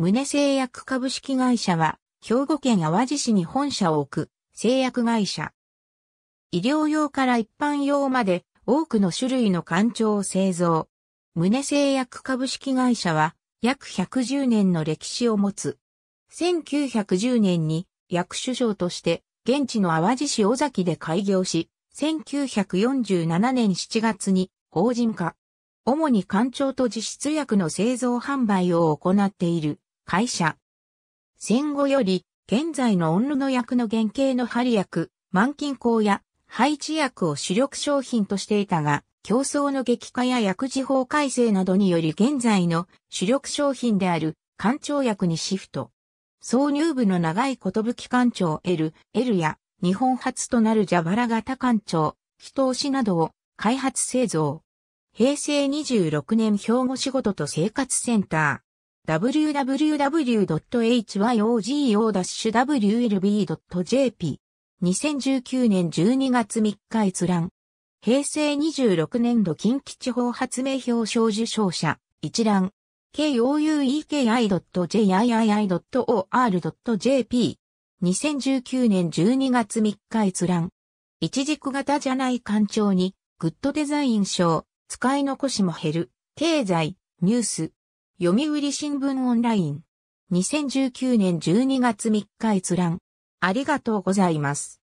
宗製薬株式会社は、兵庫県淡路市に本社を置く製薬会社。医療用から一般用まで多くの種類の環境を製造。宗製薬株式会社は約110年の歴史を持つ。1910年に薬首相として現地の淡路市尾崎で開業し、1947年7月に法人化。主に環境と実質薬の製造販売を行っている。会社。戦後より、現在の女の役の原型の針役、万金膏や配置薬を主力商品としていたが、競争の激化や薬事法改正などにより現在の主力商品である官庁薬にシフト。挿入部の長い寿とぶ官庁 L、L や日本初となる蛇腹型艦長、人押しなどを開発製造。平成26年兵庫仕事と生活センター。www.hyogo-wlb.jp。2019年12月3日閲覧。平成26年度近畿地方発明表彰受賞者、一覧。koueki.jiii.or.jp。2019年12月3日閲覧。一軸型じゃない官庁に、グッドデザイン賞、使い残しも減る、経済、ニュース、読売新聞オンライン。2019年12月3日閲覧。ありがとうございます。